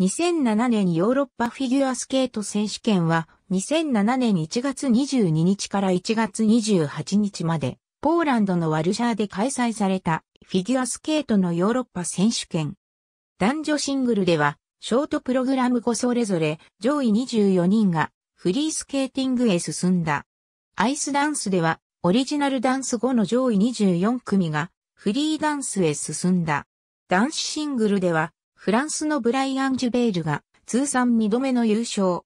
2007年ヨーロッパフィギュアスケート選手権は2007年1月22日から1月28日までポーランドのワルシャーで開催されたフィギュアスケートのヨーロッパ選手権。男女シングルではショートプログラム後それぞれ上位24人がフリースケーティングへ進んだ。アイスダンスではオリジナルダンス後の上位24組がフリーダンスへ進んだ。男子シングルではフランスのブライアン・ジュベールが通算2度目の優勝。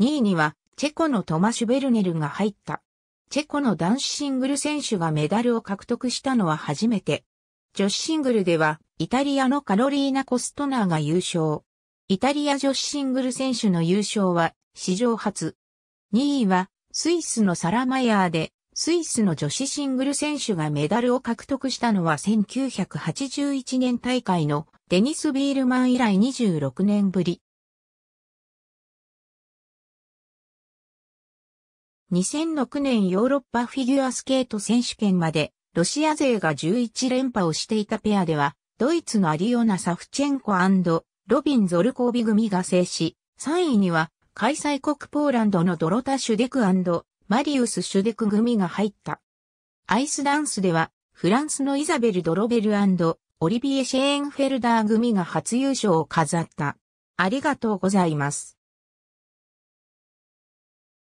2位にはチェコのトマシュ・ベルネルが入った。チェコの男子シングル選手がメダルを獲得したのは初めて。女子シングルではイタリアのカロリーナ・コストナーが優勝。イタリア女子シングル選手の優勝は史上初。2位はスイスのサラマヤーでスイスの女子シングル選手がメダルを獲得したのは1981年大会のデニス・ビールマン以来26年ぶり。2006年ヨーロッパフィギュアスケート選手権まで、ロシア勢が11連覇をしていたペアでは、ドイツのアリオナ・サフチェンコロビン・ゾルコービ組が制し、3位には、開催国ポーランドのドロタ・シュデクマリウス・シュデク組が入った。アイスダンスでは、フランスのイザベル・ドロベルオリビエ・シェーンフェルダー組が初優勝を飾った。ありがとうございます。